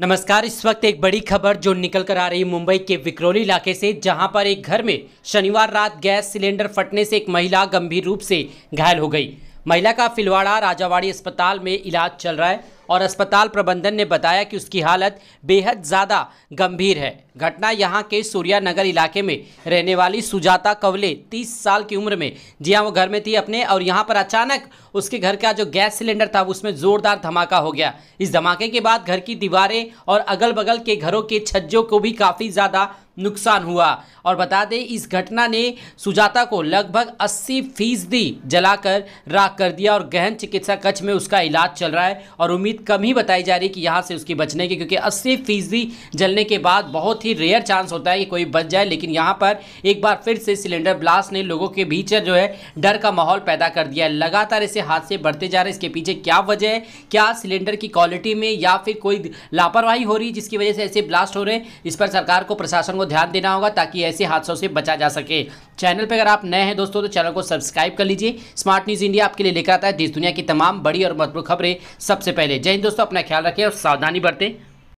नमस्कार इस वक्त एक बड़ी खबर जो निकल कर आ रही मुंबई के विक्रोली इलाके से जहां पर एक घर में शनिवार रात गैस सिलेंडर फटने से एक महिला गंभीर रूप से घायल हो गई महिला का फिलवाड़ा राजावाड़ी अस्पताल में इलाज चल रहा है और अस्पताल प्रबंधन ने बताया कि उसकी हालत बेहद ज़्यादा गंभीर है घटना यहां के सूर्या नगर इलाके में रहने वाली सुजाता कवले 30 साल की उम्र में जी हाँ वो घर में थी अपने और यहां पर अचानक उसके घर का जो गैस सिलेंडर था उसमें ज़ोरदार धमाका हो गया इस धमाके के बाद घर की दीवारें और अगल बगल के घरों के छज्जों को भी काफ़ी ज़्यादा नुकसान हुआ और बता दें इस घटना ने सुजाता को लगभग 80 फीसदी जलाकर राख कर दिया और गहन चिकित्सा कक्ष में उसका इलाज चल रहा है और उम्मीद कम ही बताई जा रही है कि यहाँ से उसकी बचने की क्योंकि 80 फीसदी जलने के बाद बहुत ही रेयर चांस होता है कि कोई बच जाए लेकिन यहाँ पर एक बार फिर से सिलेंडर ब्लास्ट ने लोगों के बीच जो है डर का माहौल पैदा कर दिया है लगातार ऐसे हादसे बढ़ते जा रहे हैं इसके पीछे क्या वजह है क्या सिलेंडर की क्वालिटी में या फिर कोई लापरवाही हो रही है जिसकी वजह से ऐसे ब्लास्ट हो रहे हैं इस पर सरकार को प्रशासन को ध्यान देना होगा ताकि ऐसे हादसों से बचा जा सके चैनल पर अगर आप नए हैं दोस्तों तो चैनल को सब्सक्राइब कर लीजिए स्मार्ट न्यूज़ इंडिया आपके लिए लेकर आता है देश दुनिया की तमाम बड़ी और महत्वपूर्ण खबरें सबसे पहले जय हिंद दोस्तों अपना ख्याल रखें और सावधानी बरतें